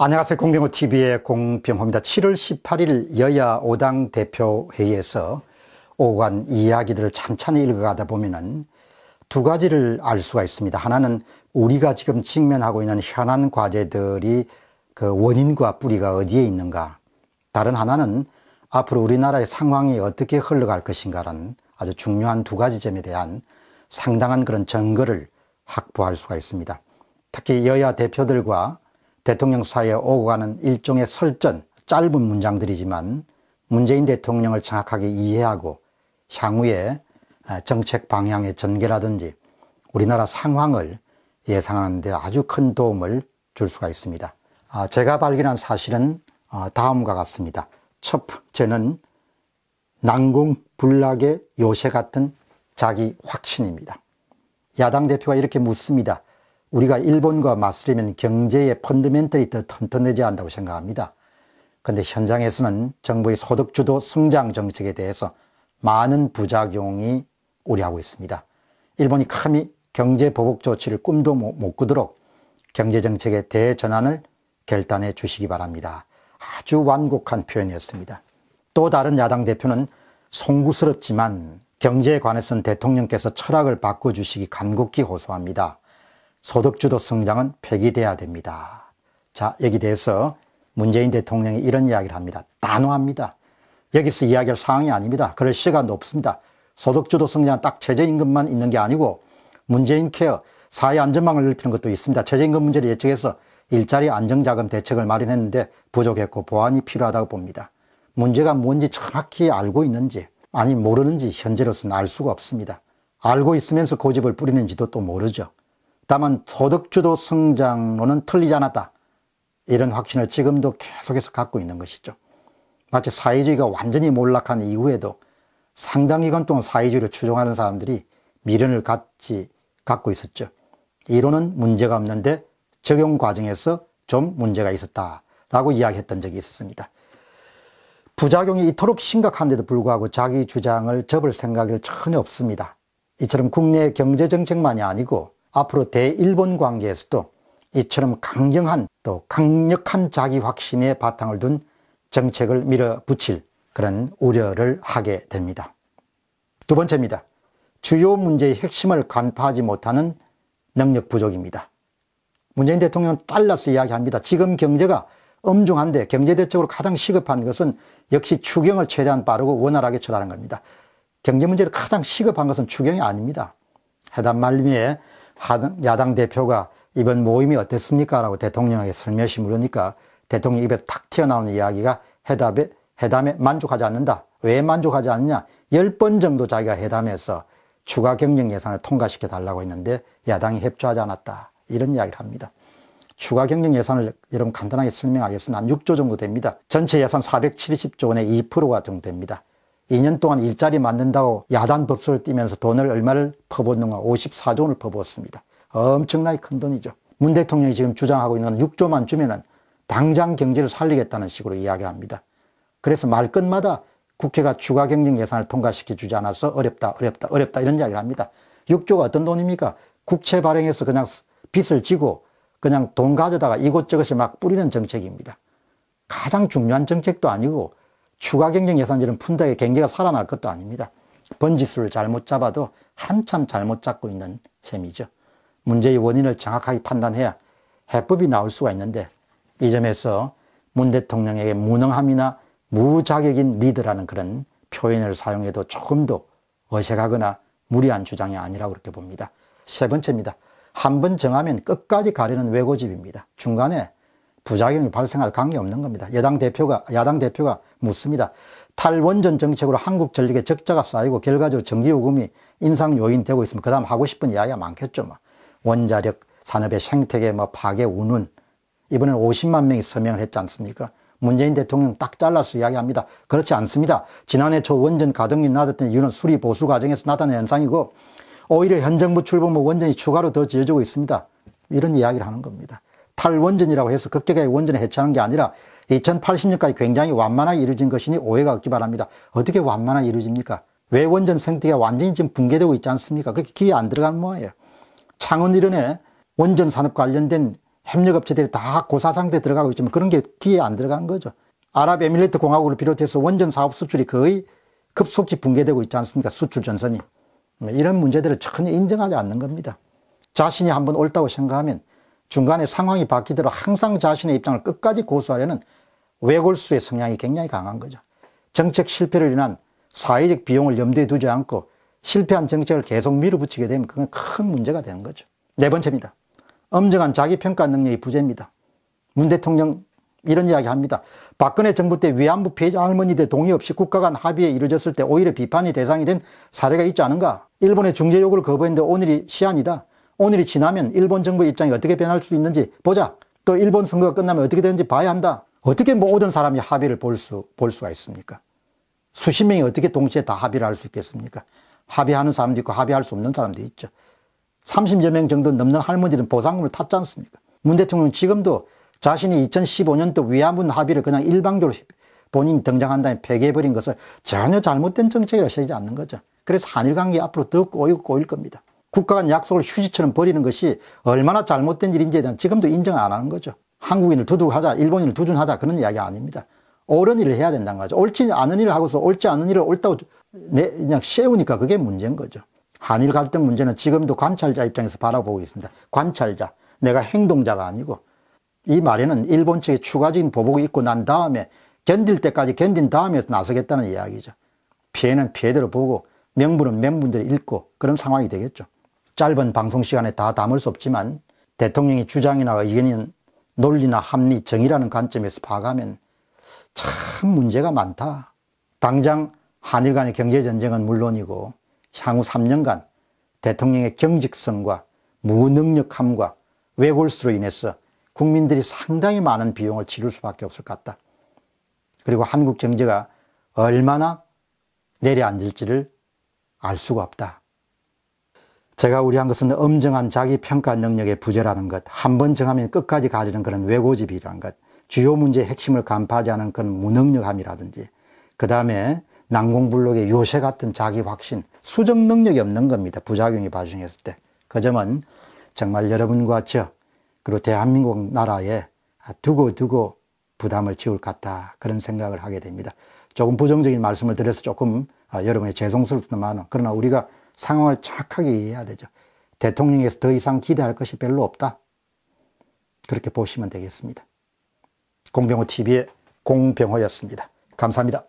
안녕하세요. 공병호TV의 공병호입니다. 7월 18일 여야 5당 대표회의에서 오간 이야기들을 찬찬히 읽어가다 보면은 두 가지를 알 수가 있습니다. 하나는 우리가 지금 직면하고 있는 현안 과제들이 그 원인과 뿌리가 어디에 있는가. 다른 하나는 앞으로 우리나라의 상황이 어떻게 흘러갈 것인가라는 아주 중요한 두 가지 점에 대한 상당한 그런 증거를 확보할 수가 있습니다. 특히 여야 대표들과 대통령 사이에 오고 가는 일종의 설전, 짧은 문장들이지만 문재인 대통령을 정확하게 이해하고 향후에 아, 정책 방향의 전개라든지 우리나라 상황을 예상하는 데 아주 큰 도움을 줄 수가 있습니다. 아, 제가 발견한 사실은 아, 다음과 같습니다. 첫 번째는 난공불락의 요새 같은 자기 확신입니다. 야당 대표가 이렇게 묻습니다. 우리가 일본과 맞설이면 경제의 펀드멘털이 더 튼튼해져야 한다고 생각합니다. 그런데 현장에서는 정부의 소득주도 성장 정책에 대해서 많은 부작용이 우려하고 있습니다. 일본이 감히 경제 보복 조치를 꿈도 못 꾸도록 경제 정책의 대전환을 결단해 주시기 바랍니다. 아주 완곡한 표현이었습니다. 또 다른 야당 대표는 송구스럽지만 경제에 관해서는 대통령께서 철학을 바꿔주시기 간곡히 호소합니다. 소득주도 성장은 폐기돼야 됩니다. 자, 여기 대해서 문재인 대통령이 이런 이야기를 합니다. 단호합니다. 여기서 이야기할 사항이 아닙니다. 그럴 시간도 없습니다. 소득주도 성장은 딱 최저임금만 있는 게 아니고 문재인 케어, 사회 안전망을 넓히는 것도 있습니다. 최저임금 문제를 예측해서 일자리 안정자금 대책을 마련했는데 부족했고 보완이 필요하다고 봅니다. 문제가 뭔지 정확히 알고 있는지 아니 모르는지 현재로서는 알 수가 없습니다. 알고 있으면서 고집을 부리는지도 또 모르죠. 다만 소득주도 성장론은 틀리지 않았다. 이런 확신을 지금도 계속해서 갖고 있는 것이죠. 마치 사회주의가 완전히 몰락한 이후에도 상당 기간 동안 사회주의를 추종하는 사람들이 미련을 갖지, 갖고 있었죠. 이론은 문제가 없는데 적용 과정에서 좀 문제가 있었다. 라고 이야기했던 적이 있었습니다. 부작용이 이토록 심각한데도 불구하고 자기 주장을 접을 생각을 전혀 없습니다. 이처럼 국내 경제정책만이 아니고 앞으로 대일본 관계에서도 이처럼 강경한 또 강력한 자기 확신의 바탕을 둔 정책을 밀어붙일 그런 우려를 하게 됩니다. 두 번째입니다. 주요 문제의 핵심을 간파하지 못하는 능력 부족입니다. 문재인 대통령 은 잘라서 이야기합니다. 지금 경제가 엄중한데 경제대책으로 가장 시급한 것은 역시 추경을 최대한 빠르고 원활하게 처리하는 겁니다. 경제 문제를 가장 시급한 것은 추경이 아닙니다. 해당 말미에 야당 대표가 이번 모임이 어땠습니까? 라고 대통령에게 슬며시 물으니까 대통령 입에 탁 튀어나오는 이야기가 해답에, 해담에 만족하지 않는다. 왜 만족하지 않느냐? 1 0번 정도 자기가 해담해서 추가 경정 예산을 통과시켜 달라고 했는데 야당이 협조하지 않았다. 이런 이야기를 합니다. 추가 경정 예산을 여러분 간단하게 설명하겠습니다. 한 6조 정도 됩니다. 전체 예산 470조 원의 2%가 정도 됩니다. 2년 동안 일자리 만든다고 야단 법수를 뛰면서 돈을 얼마를 퍼붓는가 54조 원을 퍼부었습니다. 엄청나게 큰 돈이죠. 문 대통령이 지금 주장하고 있는 6조만 주면은 당장 경제를 살리겠다는 식으로 이야기를 합니다. 그래서 말끝마다 국회가 추가 경정 예산을 통과시켜 주지 않아서 어렵다, 어렵다, 어렵다 이런 이야기를 합니다. 6조가 어떤 돈입니까? 국채 발행해서 그냥 빚을 지고 그냥 돈 가져다가 이곳저곳에 막 뿌리는 정책입니다. 가장 중요한 정책도 아니고 추가 경쟁 예산제는 푼다에 경계가 살아날 것도 아닙니다. 번지수를 잘못 잡아도 한참 잘못 잡고 있는 셈이죠. 문제의 원인을 정확하게 판단해야 해법이 나올 수가 있는데 이 점에서 문 대통령에게 무능함이나 무자격인 리드라는 그런 표현을 사용해도 조금도 어색하거나 무리한 주장이 아니라고 그렇게 봅니다. 세 번째입니다. 한 번 정하면 끝까지 가려는 외고집입니다 중간에 부작용이 발생할 관계 없는 겁니다. 여당 대표가, 야당 대표가 묻습니다. 탈원전 정책으로 한국 전력의 적자가 쌓이고 결과적으로 전기요금이 인상 요인 되고 있으면 그 다음 하고 싶은 이야기가 많겠죠. 뭐. 원자력 산업의 생태계 뭐 파괴 우는 이번엔 50만 명이 서명을 했지 않습니까? 문재인 대통령 딱 잘라서 이야기합니다. 그렇지 않습니다. 지난해 초 원전 가동률 낮았던 이유는 수리 보수 과정에서 나타난 현상이고 오히려 현 정부 출범 후 원전이 추가로 더 지어지고 있습니다. 이런 이야기를 하는 겁니다. 탈원전이라고 해서 극격하게 원전을 해체하는 게 아니라 2080년까지 굉장히 완만하게 이루어진 것이니 오해가 없기 바랍니다. 어떻게 완만하게 이루어집니까? 왜 원전 생태가 완전히 지금 붕괴되고 있지 않습니까? 그게 귀에 안들어가는 모양이에요. 창원 이론에 원전 산업 관련된 협력업체들이 다 고사상태 에 들어가고 있지만 그런 게 귀에 안들어가는 거죠. 아랍에미리트 공화국을 비롯해서 원전 사업 수출이 거의 급속히 붕괴되고 있지 않습니까? 수출 전선이. 뭐 이런 문제들을 전혀 인정하지 않는 겁니다. 자신이 한번 옳다고 생각하면 중간에 상황이 바뀌더라도 항상 자신의 입장을 끝까지 고수하려는 외골수의 성향이 굉장히 강한 거죠. 정책 실패를 인한 사회적 비용을 염두에 두지 않고 실패한 정책을 계속 밀어붙이게 되면 그건 큰 문제가 되는 거죠. 네 번째입니다. 엄정한 자기평가 능력이 부재입니다. 문 대통령 이런 이야기 합니다. 박근혜 정부 때 위안부 피해자 할머니들 동의 없이 국가 간 합의에 이뤄졌을때 오히려 비판이 대상이 된 사례가 있지 않은가? 일본의 중재 요구를 거부했는데 오늘이 시한이다. 오늘이 지나면 일본 정부의 입장이 어떻게 변할 수 있는지 보자. 또 일본 선거가 끝나면 어떻게 되는지 봐야 한다. 어떻게 모든 사람이 합의를 볼 수, 볼 수가 있습니까? 수십 명이 어떻게 동시에 다 합의를 할 수 있겠습니까? 합의하는 사람도 있고 합의할 수 없는 사람도 있죠. 30여 명 정도 넘는 할머니들은 보상금을 탔지 않습니까? 문 대통령은 지금도 자신이 2015년도 위안문 합의를 그냥 일방적으로 본인이 등장한다에 음 폐기해버린 것을 전혀 잘못된 정책이라고 생지 않는 거죠. 그래서 한일 관계 앞으로 더 꼬이고 꼬일 겁니다. 국가 간 약속을 휴지처럼 버리는 것이 얼마나 잘못된 일인지에 대한 지금도 인정 안 하는 거죠. 한국인을 두둑하자, 일본인을 두둔하자 그런 이야기 아닙니다. 옳은 일을 해야 된다는 거죠. 옳지 않은 일을 하고서 옳지 않은 일을 옳다고 내 그냥 세우니까 그게 문제인 거죠. 한일 갈등 문제는 지금도 관찰자 입장에서 바라보고 있습니다. 관찰자. 내가 행동자가 아니고 이 말에는 일본 측의 추가적인 보복이 있고 난 다음에 견딜 때까지 견딘 다음에 나서겠다는 이야기죠. 피해는 피해대로 보고 명분은 명분대로 읽고 그런 상황이 되겠죠. 짧은 방송 시간에 다 담을 수 없지만 대통령의 주장이나 의견인 논리나 합리, 정의라는 관점에서 파악하면 참 문제가 많다. 당장 한일 간의 경제전쟁은 물론이고 향후 3년간 대통령의 경직성과 무능력함과 외골수로 인해서 국민들이 상당히 많은 비용을 치를 수밖에 없을 것 같다. 그리고 한국 경제가 얼마나 내려앉을지를 알 수가 없다. 제가 우리 한 것은 엄정한 자기 평가 능력의 부재라는 것, 한 번 정하면 끝까지 가리는 그런 외고집이라는 것, 주요 문제의 핵심을 간파하지 않은 그런 무능력함이라든지, 그 다음에 난공불록의 요새 같은 자기 확신, 수정 능력이 없는 겁니다. 부작용이 발생했을 때. 그 점은 정말 여러분과 저, 그리고 대한민국 나라에 두고두고 부담을 지울 것 같다. 그런 생각을 하게 됩니다. 조금 부정적인 말씀을 드려서 조금 아, 여러분의 죄송스럽지만 그러나 우리가 상황을 착하게 이해해야 되죠. 대통령에서 더 이상 기대할 것이 별로 없다. 그렇게 보시면 되겠습니다. 공병호 TV의 공병호였습니다. 감사합니다.